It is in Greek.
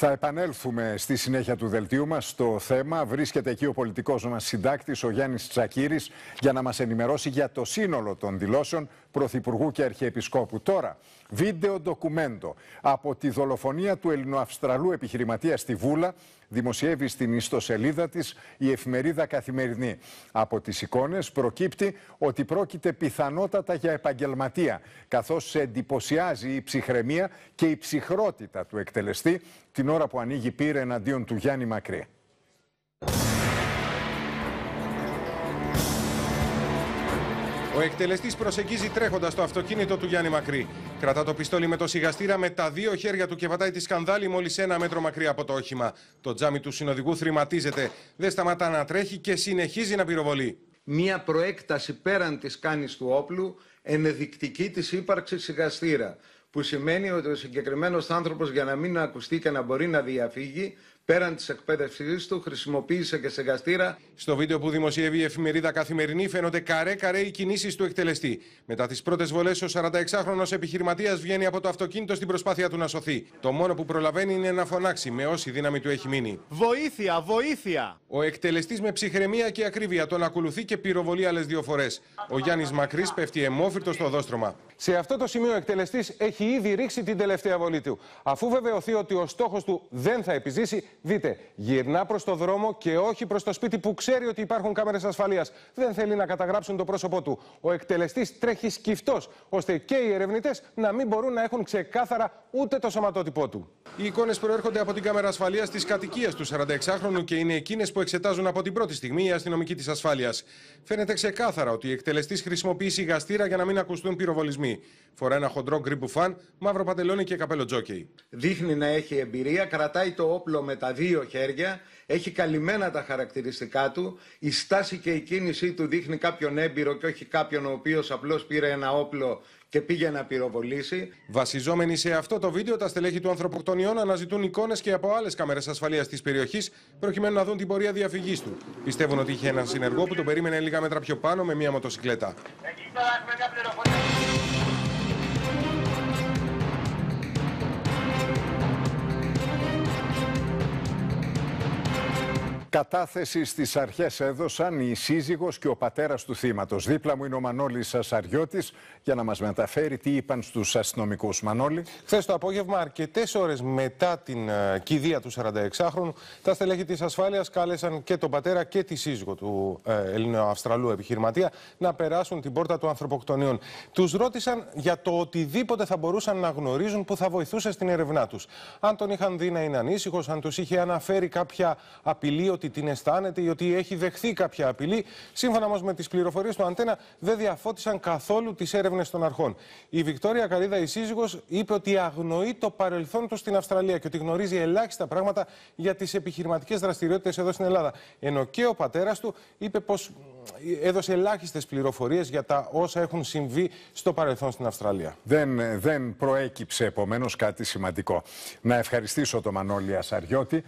Θα επανέλθουμε στη συνέχεια του δελτίου μας στο θέμα. Βρίσκεται εκεί ο πολιτικός μας συντάκτης, ο Γιάννης Τσακύρης, για να μας ενημερώσει για το σύνολο των δηλώσεων Πρωθυπουργού και Αρχιεπισκόπου. Τώρα, βίντεο ντοκουμέντο από τη δολοφονία του Ελληνοαυστραλού επιχειρηματία στη Βούλα δημοσιεύει στην ιστοσελίδα της η εφημερίδα Καθημερινή. Από τις εικόνες προκύπτει ότι πρόκειται πιθανότατα για επαγγελματία, καθώς εντυπωσιάζει η ψυχραιμία και η ψυχρότητα του εκτελεστή την ώρα που ανοίγει πύρα εναντίον του Γιάννη Μακρύ. Ο εκτελεστής προσεγγίζει τρέχοντας το αυτοκίνητο του Γιάννη Μακρύ. Κρατά το πιστόλι με το σιγαστήρα με τα δύο χέρια του και πατάει τη σκανδάλη μόλις ένα μέτρο μακρύ από το όχημα. Το τζάμι του συνοδηγού θρηματίζεται, δεν σταματά να τρέχει και συνεχίζει να πυροβολεί. Μία προέκταση πέραν της κάνης του όπλου, ενδεικτική της ύπαρξης σιγαστήρα που σημαίνει ότι ο συγκεκριμένος άνθρωπος για να μην ακουστεί και να μπορεί να διαφύγει Πέραν της εκπαίδευσής του, χρησιμοποίησε και σε Γαστήρα Στο βίντεο που δημοσιεύει η εφημερίδα Καθημερινή, φαίνονται καρέ-καρέ οι κινήσεις του εκτελεστή. Μετά τις πρώτες βολές, ο 46χρονο επιχειρηματίας βγαίνει από το αυτοκίνητο στην προσπάθεια του να σωθεί. Το μόνο που προλαβαίνει είναι να φωνάξει με όση δύναμη του έχει μείνει. Βοήθεια, βοήθεια! Ο εκτελεστής με ψυχραιμία και ακρίβεια τον ακολουθεί και πυροβολεί άλλες δύο φορές. Ο Γιάννης Μακρύς πέφτει εμόφυρτο στο δόστρωμα. Σε αυτό το σημείο, ο εκτελεστής έχει ήδη ρίξει την τελευταία βολή του. Αφού βεβαιωθεί ότι ο στόχος του δεν θα επιζήσει, δείτε, γυρνά προς το δρόμο και όχι προς το σπίτι που ξέρει ότι υπάρχουν κάμερες ασφαλείας. Δεν θέλει να καταγράψουν το πρόσωπό του. Ο εκτελεστής τρέχει σκυφτός, ώστε και οι ερευνητές να μην μπορούν να έχουν ξεκάθαρα ούτε το σωματότυπό του. Οι εικόνες προέρχονται από την κάμερα ασφαλείας της κατοικίας του 46χρονου και είναι εκείνες που εξετάζουν από την πρώτη στιγμή οι αστυνομικοί της ασφάλειας. Φαίνεται ξεκάθαρα ότι ο εκτελεστής χρησιμοποιεί γαστήρα για να μην ακουστούν πυροβολισμοί. Φορά ένα χοντρό φαν, μαύρο παντελόνι και καπέλο τζόκι. Δείχνει να έχει εμπειρία, κρατάει το όπλο με τα δύο χέρια, έχει καλυμμένα τα χαρακτηριστικά του, η στάση και η κίνησή του δείχνει κάποιον έμπειρο και όχι κάποιον ο οποίος απλώς πήρε ένα όπλο και πήγε να πυροβολήσει. Βασιζόμενοι σε αυτό το βίντεο, τα στελέχη του ανθρωποκτονιών αναζητούν εικόνες και από άλλες κάμερες ασφαλείας της περιοχής, προκειμένου να δουν την πορεία διαφυγής του. Πιστεύουν ότι είχε έναν συνεργό που τον περίμενε λίγα μέτρα πιο πάνω με μία μοτοσυκλέτα. Εκεί τώρα έχουμε μια μοτοσυκλετα εκει τωρα Κατάθεση στις αρχές έδωσαν η σύζυγος και ο πατέρας του θύματος. Δίπλα μου είναι ο Μανώλης Σασαριώτη για να μας μεταφέρει τι είπαν στους αστυνομικούς. Μανώλη. Χθες το απόγευμα, αρκετές ώρες μετά την ε, κηδεία του 46χρονου, τα στελέχη της ασφάλειας κάλεσαν και τον πατέρα και τη σύζυγο του ε, Ελληνοαυστραλού επιχειρηματία να περάσουν την πόρτα του ανθρωποκτονιών. Τους ρώτησαν για το οτιδήποτε θα μπορούσαν να γνωρίζουν που θα βοηθούσε στην ερευνά τους. Αν τον είχαν δει να είναι ανήσυχος, αν τους είχε αναφέρει κάποια απειλή ότι την αισθάνεται ή ότι έχει δεχθεί κάποια απειλή. Σύμφωνα όμως με τις πληροφορίες του Αντένα, δεν διαφώτισαν καθόλου τις έρευνες των αρχών. Η Βικτόρια Καρίδα, η σύζυγος, είπε ότι αγνοεί το παρελθόν τους στην Αυστραλία και ότι γνωρίζει ελάχιστα πράγματα για τις επιχειρηματικές δραστηριότητες εδώ στην Ελλάδα. Ενώ και ο πατέρας του είπε πως έδωσε ελάχιστες πληροφορίες για τα όσα έχουν συμβεί στο παρελθόν στην Αυστραλία. Δεν, δεν προέκυψε επομένως κάτι σημαντικό. Να ευχαριστήσω τον Μανώλη Ασαριώτη.